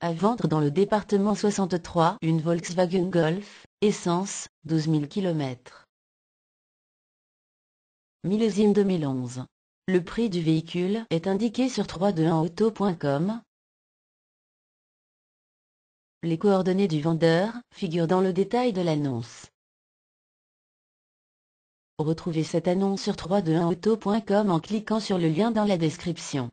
À vendre dans le département 63 une Volkswagen Golf, essence, 12 000 km. Millésime 2011. Le prix du véhicule est indiqué sur 321auto.com. Les coordonnées du vendeur figurent dans le détail de l'annonce. Retrouvez cette annonce sur 321auto.com en cliquant sur le lien dans la description.